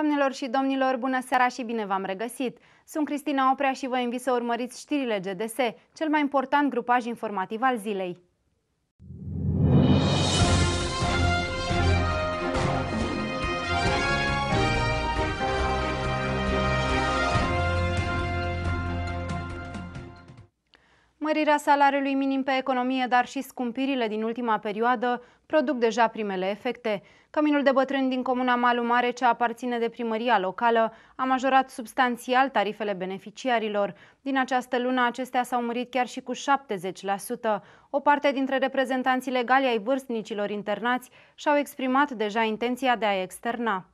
Doamnelor și domnilor, bună seara și bine v-am regăsit! Sunt Cristina Oprea și vă invit să urmăriți știrile GDS, cel mai important grupaj informativ al zilei. Mărirea salariului minim pe economie, dar și scumpirile din ultima perioadă produc deja primele efecte. Căminul de bătrâni din comuna Malu Mare, ce aparține de primăria locală, a majorat substanțial tarifele beneficiarilor. Din această lună, acestea s-au mărit chiar și cu 70%. O parte dintre reprezentanții legali ai vârstnicilor internați și-au exprimat deja intenția de a externa.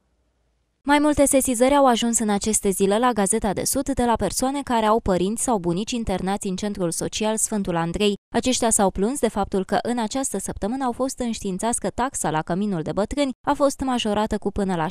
Mai multe sesizări au ajuns în aceste zile la Gazeta de Sud de la persoane care au părinți sau bunici internați în centrul social Sfântul Andrei. Aceștia s-au plâns de faptul că în această săptămână au fost înștiințați că taxa la căminul de bătrâni a fost majorată cu până la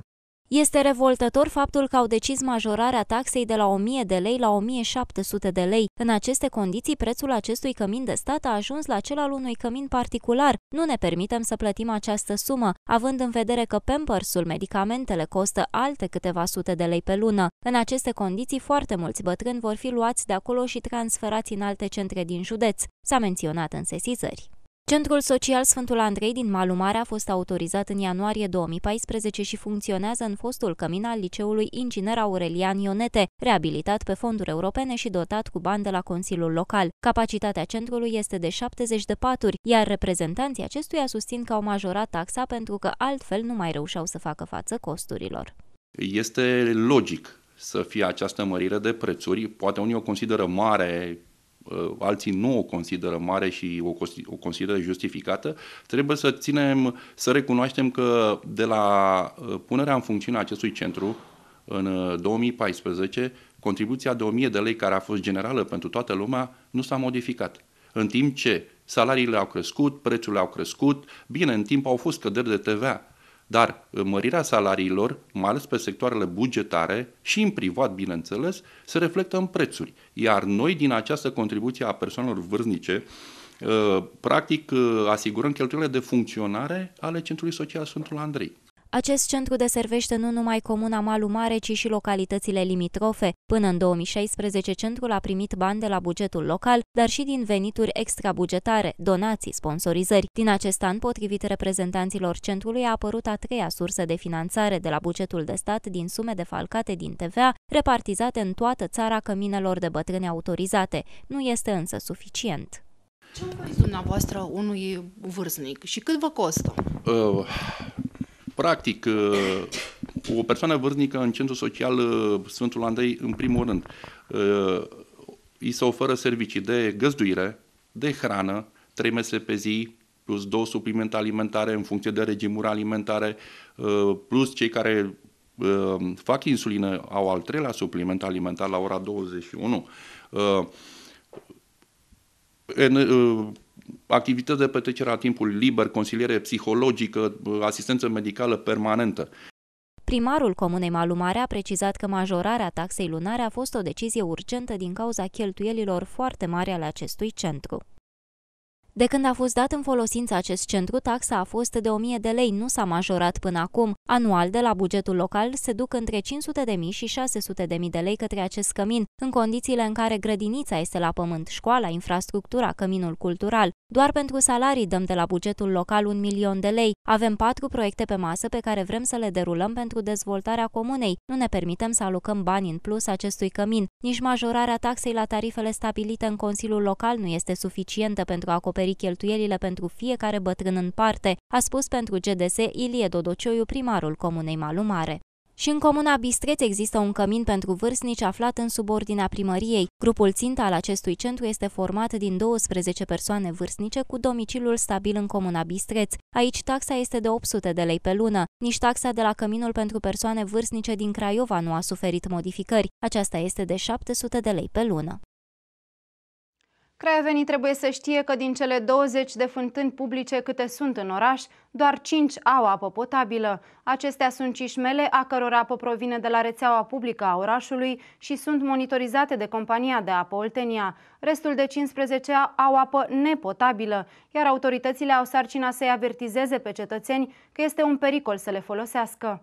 70%. Este revoltător faptul că au decis majorarea taxei de la 1000 de lei la 1700 de lei. În aceste condiții, prețul acestui cămin de stat a ajuns la cel al unui cămin particular. Nu ne permitem să plătim această sumă, având în vedere că pampersul, medicamentele costă alte câteva sute de lei pe lună. În aceste condiții, foarte mulți bătrâni vor fi luați de acolo și transferați în alte centre din județ, s-a menționat în sesizări. Centrul Social Sfântul Andrei din Malumare a fost autorizat în ianuarie 2014 și funcționează în fostul cămin al liceului Inginer Aurelian Ionete, reabilitat pe fonduri europene și dotat cu bani de la Consiliul Local. Capacitatea centrului este de 70 de paturi, iar reprezentanții acestuia susțin că au majorat taxa pentru că altfel nu mai reușeau să facă față costurilor. Este logic să fie această mărire de prețuri. Poate unii o consideră mare Uh, alții nu o consideră mare și o, o consideră justificată, trebuie să ținem, să recunoaștem că de la uh, punerea în funcțiune a acestui centru, în 2014, uh, contribuția de 1000 de lei care a fost generală pentru toată lumea nu s-a modificat. În timp ce salariile au crescut, prețurile au crescut, bine, în timp au fost căderi de TVA, dar mărirea salariilor, mai ales pe sectoarele bugetare și în privat, bineînțeles, se reflectă în prețuri. Iar noi, din această contribuție a persoanelor vârznice, eh, practic eh, asigurăm cheltuielile de funcționare ale Centrului Social Sfântul Andrei. Acest centru deservește nu numai comuna Malu Mare, ci și localitățile limitrofe. Până în 2016, centrul a primit bani de la bugetul local, dar și din venituri extrabugetare, donații, sponsorizări. Din acest an, potrivit reprezentanților centrului, a apărut a treia sursă de finanțare de la bugetul de stat din sume defalcate din TVA, repartizate în toată țara căminelor de bătrâni autorizate. Nu este însă suficient. Ce am dumneavoastră unui vârznic și cât vă costă? Uh Practic, uh, o persoană vârstnică în centru social uh, Sfântul Andrei, în primul rând, uh, îi se oferă servicii de găzduire, de hrană, trei mese pe zi, plus două suplimente alimentare în funcție de regimuri alimentare, plus cei care fac insulină au al treilea supliment alimentar la ora 21 activități de petrecere a timpului liber, consiliere psihologică, asistență medicală permanentă. Primarul Comunei Malumare a precizat că majorarea taxei lunare a fost o decizie urgentă din cauza cheltuielilor foarte mari ale acestui centru. De când a fost dat în folosință acest centru, taxa a fost de 1000 de lei, nu s-a majorat până acum. Anual, de la bugetul local, se duc între 500.000 și 600.000 de lei către acest cămin, în condițiile în care grădinița este la pământ, școala, infrastructura, căminul cultural. Doar pentru salarii dăm de la bugetul local un milion de lei. Avem patru proiecte pe masă pe care vrem să le derulăm pentru dezvoltarea comunei. Nu ne permitem să alocăm bani în plus acestui cămin. Nici majorarea taxei la tarifele stabilite în Consiliul Local nu este suficientă pentru a acoperi cheltuielile pentru fiecare bătrân în parte, a spus pentru GDS Ilie Dodocioiu, primarul comunei Malumare. Și în comuna Bistreț există un cămin pentru vârstnici aflat în subordinea primăriei. Grupul țintă al acestui centru este format din 12 persoane vârstnice cu domiciliul stabil în comuna Bistreț. Aici taxa este de 800 de lei pe lună. Nici taxa de la căminul pentru persoane vârstnice din Craiova nu a suferit modificări. Aceasta este de 700 de lei pe lună. Craiovenii trebuie să știe că din cele 20 de fântâni publice câte sunt în oraș, doar 5 au apă potabilă. Acestea sunt cișmele a căror apă provine de la rețeaua publică a orașului și sunt monitorizate de compania de apă Oltenia. Restul de 15 au apă nepotabilă, iar autoritățile au sarcina să-i avertizeze pe cetățeni că este un pericol să le folosească.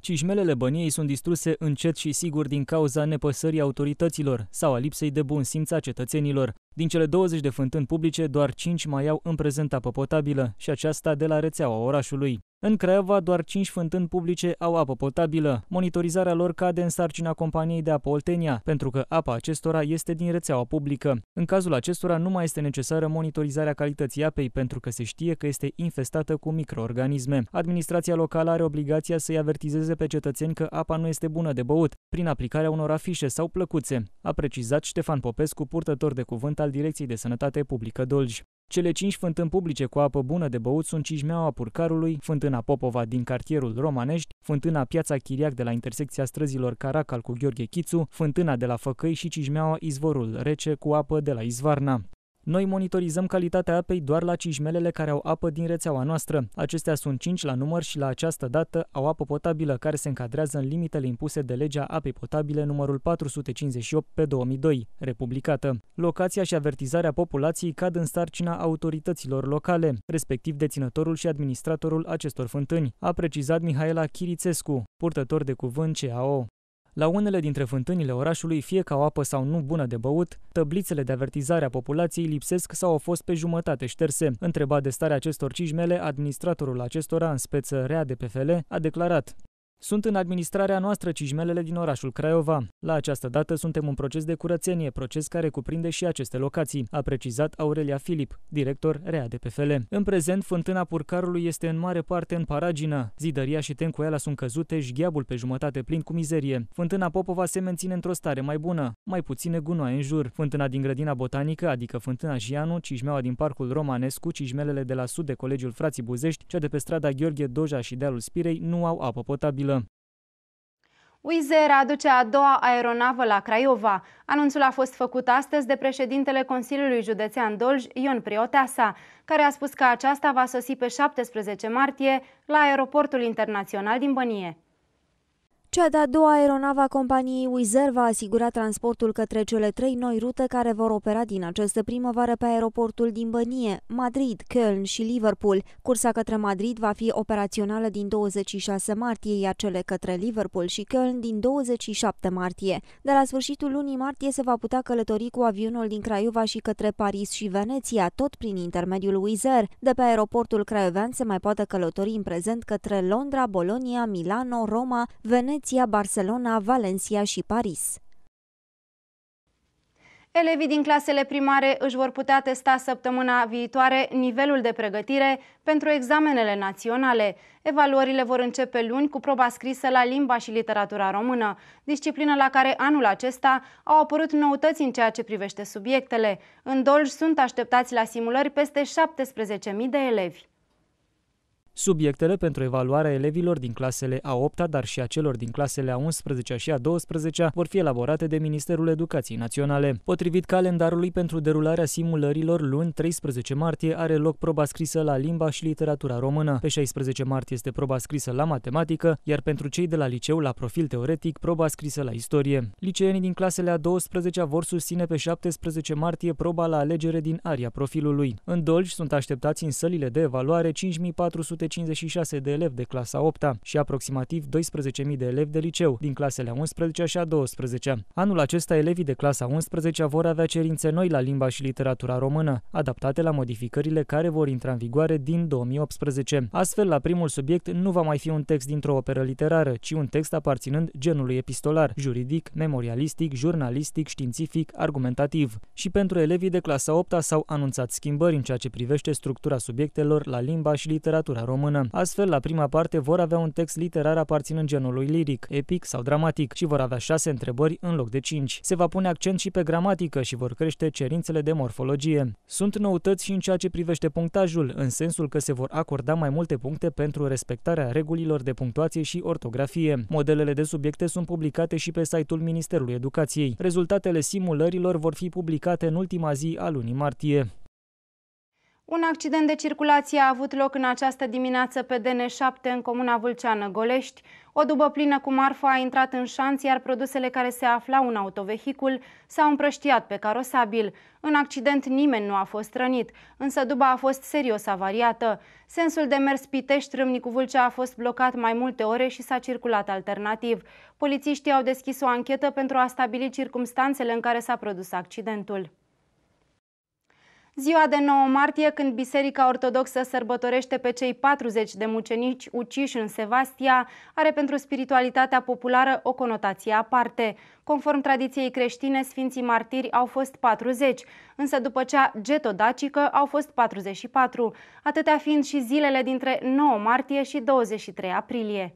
Cișmelele băniei sunt distruse încet și sigur din cauza nepăsării autorităților sau a lipsei de bun simț a cetățenilor. Din cele 20 de fântâni publice, doar 5 mai au în prezent apă potabilă și aceasta de la rețeaua orașului. În Craiova, doar 5 fântâni publice au apă potabilă. Monitorizarea lor cade în sarcina companiei de apă Oltenia, pentru că apa acestora este din rețeaua publică. În cazul acestora nu mai este necesară monitorizarea calității apei, pentru că se știe că este infestată cu microorganisme. Administrația locală are obligația să-i avertizeze pe cetățeni că apa nu este bună de băut, prin aplicarea unor afișe sau plăcuțe, a precizat Ștefan Popescu, purtător de cuvânt al Direcției de Sănătate Publică Dolj. Cele cinci fântâni publice cu apă bună de băut sunt Cijmeaua Purcarului, Fântâna Popova din cartierul Romanești, Fântâna Piața Chiriac de la intersecția străzilor Caracal cu Gheorghe Chițu, Fântâna de la Făcăi și Cijmeaua Izvorul Rece cu apă de la Izvarna. Noi monitorizăm calitatea apei doar la cijmelele care au apă din rețeaua noastră. Acestea sunt 5 la număr și la această dată au apă potabilă care se încadrează în limitele impuse de legea apei potabile numărul 458 pe 2002, republicată. Locația și avertizarea populației cad în sarcina autorităților locale, respectiv deținătorul și administratorul acestor fântâni, a precizat Mihaela Chirițescu, purtător de cuvânt CAO. La unele dintre fântânile orașului, fie ca o apă sau nu bună de băut, tăblițele de avertizare a populației lipsesc sau au fost pe jumătate șterse. Întrebat de starea acestor cijmele, administratorul acestora, în speță Rea de PFL, a declarat sunt în administrarea noastră cijmelele din orașul Craiova. La această dată suntem în proces de curățenie, proces care cuprinde și aceste locații, a precizat Aurelia Filip, director REA de PFL. În prezent, fântâna Purcarului este în mare parte în paragină. Zidăria și tencuiala sunt căzute, gheabul pe jumătate plin cu mizerie. Fântâna Popova se menține într-o stare mai bună, mai puține gunoaie în jur. Fântâna din grădina botanică, adică fântâna Gianu, cijmeaua din parcul Romanescu, cijmelele de la sud de Colegiul Frații Buzești, cea de pe strada Gheorghe Doja și dealul Spirei, nu au apă potabilă. Wizz Air aduce a doua aeronavă la Craiova. Anunțul a fost făcut astăzi de președintele Consiliului Județean Dolj, Ion Prioteasa, care a spus că aceasta va sosi pe 17 martie la aeroportul internațional din Bănie. Cea de-a doua aeronavă a companiei Wizer va asigura transportul către cele trei noi rute care vor opera din această primăvară pe aeroportul din Bănie, Madrid, Köln și Liverpool. Cursa către Madrid va fi operațională din 26 martie, iar cele către Liverpool și Köln din 27 martie. De la sfârșitul lunii martie se va putea călători cu avionul din Craiova și către Paris și Veneția, tot prin intermediul Wizer. De pe aeroportul craiovean se mai poate călători în prezent către Londra, Bolonia, Milano, Roma, Veneția, Veneția, Barcelona, Valencia și Paris. Elevii din clasele primare își vor putea testa săptămâna viitoare nivelul de pregătire pentru examenele naționale. Evaluările vor începe luni cu proba scrisă la limba și literatura română, disciplină la care anul acesta au apărut noutăți în ceea ce privește subiectele. În Dolj sunt așteptați la simulări peste 17.000 de elevi. Subiectele pentru evaluarea elevilor din clasele a 8 dar și a celor din clasele a 11 și a 12 vor fi elaborate de Ministerul Educației Naționale. Potrivit calendarului pentru derularea simulărilor, luni 13 martie are loc proba scrisă la limba și literatura română. Pe 16 martie este proba scrisă la matematică, iar pentru cei de la liceu la profil teoretic, proba scrisă la istorie. Liceenii din clasele a 12 vor susține pe 17 martie proba la alegere din aria profilului. În Dolj sunt așteptați în sălile de evaluare 5400 256 de elevi de clasa 8 -a și aproximativ 12.000 de elevi de liceu din clasele 11 și a 12 -a. Anul acesta, elevii de clasa 11 vor avea cerințe noi la limba și literatura română, adaptate la modificările care vor intra în vigoare din 2018. Astfel, la primul subiect nu va mai fi un text dintr-o operă literară, ci un text aparținând genului epistolar, juridic, memorialistic, jurnalistic, științific, argumentativ. Și pentru elevii de clasa 8 s-au anunțat schimbări în ceea ce privește structura subiectelor la limba și literatura română. Astfel, la prima parte vor avea un text literar aparținând genului liric, epic sau dramatic și vor avea șase întrebări în loc de cinci. Se va pune accent și pe gramatică și vor crește cerințele de morfologie. Sunt noutăți și în ceea ce privește punctajul, în sensul că se vor acorda mai multe puncte pentru respectarea regulilor de punctuație și ortografie. Modelele de subiecte sunt publicate și pe site-ul Ministerului Educației. Rezultatele simulărilor vor fi publicate în ultima zi a lunii martie. Un accident de circulație a avut loc în această dimineață pe DN7 în comuna Vâlceană, Golești. O dubă plină cu marfă a intrat în șanț, iar produsele care se aflau în autovehicul s-au împrăștiat pe carosabil. În accident nimeni nu a fost rănit, însă duba a fost serios avariată. Sensul de mers Pitești-Râmnicu-Vâlcea a fost blocat mai multe ore și s-a circulat alternativ. Polițiștii au deschis o anchetă pentru a stabili circumstanțele în care s-a produs accidentul. Ziua de 9 martie, când Biserica Ortodoxă sărbătorește pe cei 40 de mucenici uciși în Sevastia, are pentru spiritualitatea populară o conotație aparte. Conform tradiției creștine, sfinții martiri au fost 40, însă după cea getodacică au fost 44, atâtea fiind și zilele dintre 9 martie și 23 aprilie.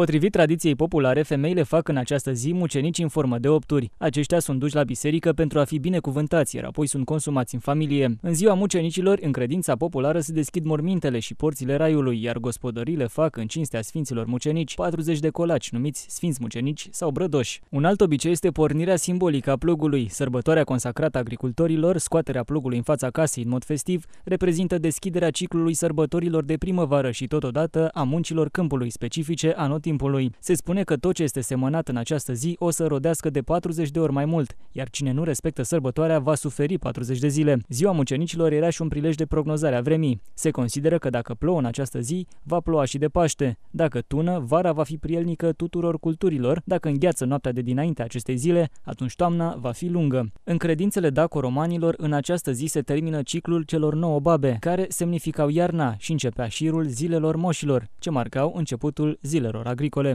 Potrivit tradiției populare, femeile fac în această zi mucenici în formă de opturi. Aceștia sunt duși la biserică pentru a fi binecuvântați, iar apoi sunt consumați în familie. În ziua mucenicilor, în credința populară se deschid mormintele și porțile raiului, iar gospodările fac în cinstea sfinților mucenici 40 de colaci numiți sfinți mucenici sau brădoși. Un alt obicei este pornirea simbolică a plugului. Sărbătoarea consacrată agricultorilor, scoaterea plugului în fața casei în mod festiv, reprezintă deschiderea ciclului sărbătorilor de primăvară și totodată a muncilor câmpului specifice anot timpului. Se spune că tot ce este semănat în această zi o să rodească de 40 de ori mai mult, iar cine nu respectă sărbătoarea va suferi 40 de zile. Ziua mucenicilor era și un prilej de prognozare a vremii. Se consideră că dacă plouă în această zi, va ploua și de Paște. Dacă tună, vara va fi prielnică tuturor culturilor. Dacă îngheață noaptea de dinainte acestei zile, atunci toamna va fi lungă. În credințele daco-romanilor, în această zi se termină ciclul celor nouă babe, care semnificau iarna și începea șirul zilelor moșilor, ce marcau începutul zilelor agricole.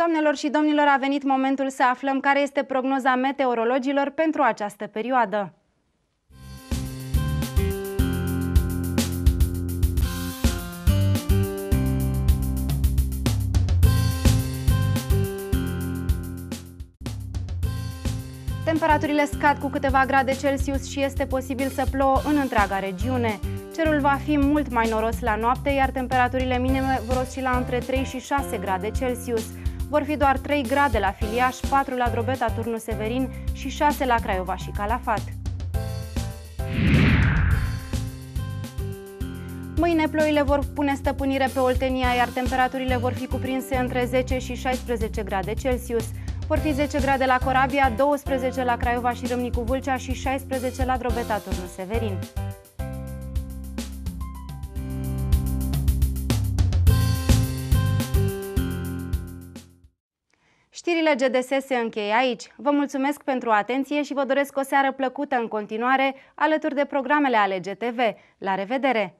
Doamnelor și domnilor, a venit momentul să aflăm care este prognoza meteorologilor pentru această perioadă. Temperaturile scad cu câteva grade Celsius și este posibil să plouă în întreaga regiune. Cerul va fi mult mai noros la noapte, iar temperaturile minime vor oscila între 3 și 6 grade Celsius. Vor fi doar 3 grade la Filiaș, 4 la Drobeta, Turnu Severin și 6 la Craiova și Calafat. Mâine ploile vor pune stăpânire pe Oltenia, iar temperaturile vor fi cuprinse între 10 și 16 grade Celsius. Vor fi 10 grade la Corabia, 12 la Craiova și Râmnicu Vâlcea și 16 la Drobeta Turnu Severin. Știrile GDS se încheie aici. Vă mulțumesc pentru atenție și vă doresc o seară plăcută în continuare alături de programele ale GTV. La revedere!